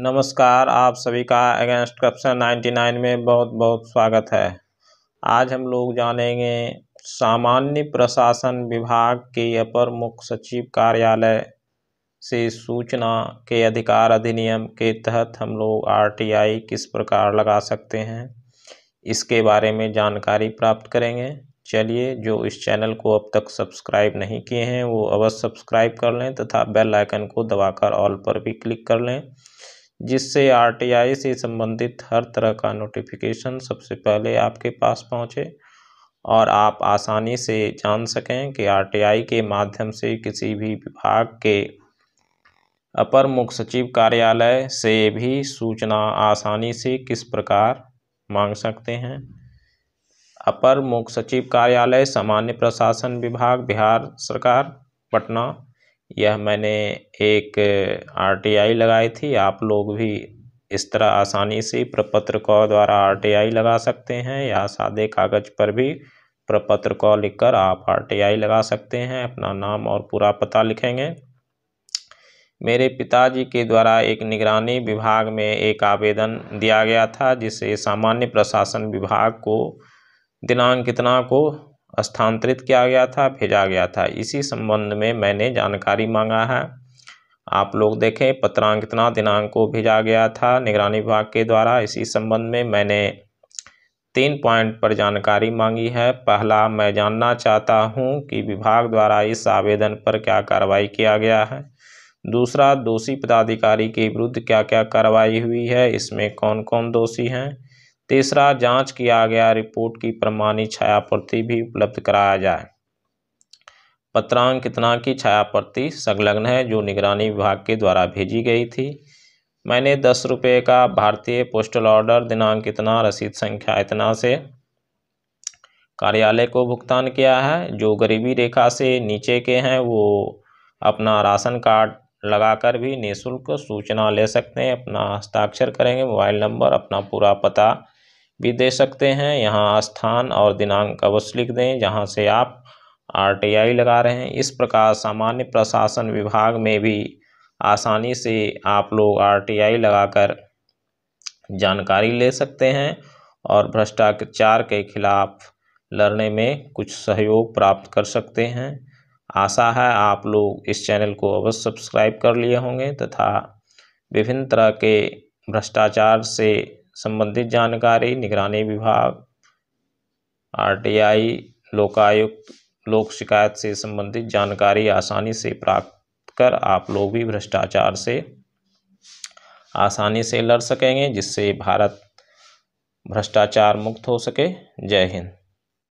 नमस्कार आप सभी का अगेंस्ट करप्शन 99 में बहुत बहुत स्वागत है आज हम लोग जानेंगे सामान्य प्रशासन विभाग के अपर मुख्य सचिव कार्यालय से सूचना के अधिकार अधिनियम के तहत हम लोग आरटीआई किस प्रकार लगा सकते हैं इसके बारे में जानकारी प्राप्त करेंगे चलिए जो इस चैनल को अब तक सब्सक्राइब नहीं किए हैं वो अवश्य सब्सक्राइब कर लें तथा बेल आइकन को दबाकर ऑल पर भी क्लिक कर लें जिससे आरटीआई से संबंधित हर तरह का नोटिफिकेशन सबसे पहले आपके पास पहुंचे और आप आसानी से जान सकें कि आरटीआई के माध्यम से किसी भी विभाग के अपर मुख्य सचिव कार्यालय से भी सूचना आसानी से किस प्रकार मांग सकते हैं अपर मुख्य सचिव कार्यालय सामान्य प्रशासन विभाग बिहार सरकार पटना यह मैंने एक आर टी आई लगाई थी आप लोग भी इस तरह आसानी से प्रपत्र क द्वारा आर टी आई लगा सकते हैं या सादे कागज़ पर भी प्रपत्र क लिखकर आप आर टी आई लगा सकते हैं अपना नाम और पूरा पता लिखेंगे मेरे पिताजी के द्वारा एक निगरानी विभाग में एक आवेदन दिया गया था जिसे सामान्य प्रशासन विभाग को दिनांक कितना को स्थानांतरित किया गया था भेजा गया था इसी संबंध में मैंने जानकारी मांगा है आप लोग देखें पत्रांक कितना दिनांक को भेजा गया था निगरानी विभाग के द्वारा इसी संबंध में मैंने तीन पॉइंट पर जानकारी मांगी है पहला मैं जानना चाहता हूं कि विभाग द्वारा इस आवेदन पर क्या कार्रवाई किया गया है दूसरा दोषी पदाधिकारी के विरुद्ध क्या क्या कार्रवाई हुई है इसमें कौन कौन दोषी हैं तीसरा जांच किया गया रिपोर्ट की प्रमाणित छायाप्रति भी उपलब्ध कराया जाए पत्रांक कितना की छायाप्रति संलग्न है जो निगरानी विभाग के द्वारा भेजी गई थी मैंने दस रुपये का भारतीय पोस्टल ऑर्डर दिनांक इतना रसीद संख्या इतना से कार्यालय को भुगतान किया है जो गरीबी रेखा से नीचे के हैं वो अपना राशन कार्ड लगाकर भी निःशुल्क सूचना ले सकते हैं अपना हस्ताक्षर करेंगे मोबाइल नंबर अपना पूरा पता भी दे सकते हैं यहाँ स्थान और दिनांक अवश्य लिख दें जहाँ से आप आर लगा रहे हैं इस प्रकार सामान्य प्रशासन विभाग में भी आसानी से आप लोग आर लगाकर जानकारी ले सकते हैं और भ्रष्टाचार के खिलाफ लड़ने में कुछ सहयोग प्राप्त कर सकते हैं आशा है आप लोग इस चैनल को अवश्य सब्सक्राइब कर लिए होंगे तथा विभिन्न तरह के भ्रष्टाचार से संबंधित जानकारी निगरानी विभाग आरटीआई लोकायुक्त लोक शिकायत से संबंधित जानकारी आसानी से प्राप्त कर आप लोग भी भ्रष्टाचार से आसानी से लड़ सकेंगे जिससे भारत भ्रष्टाचार मुक्त हो सके जय हिंद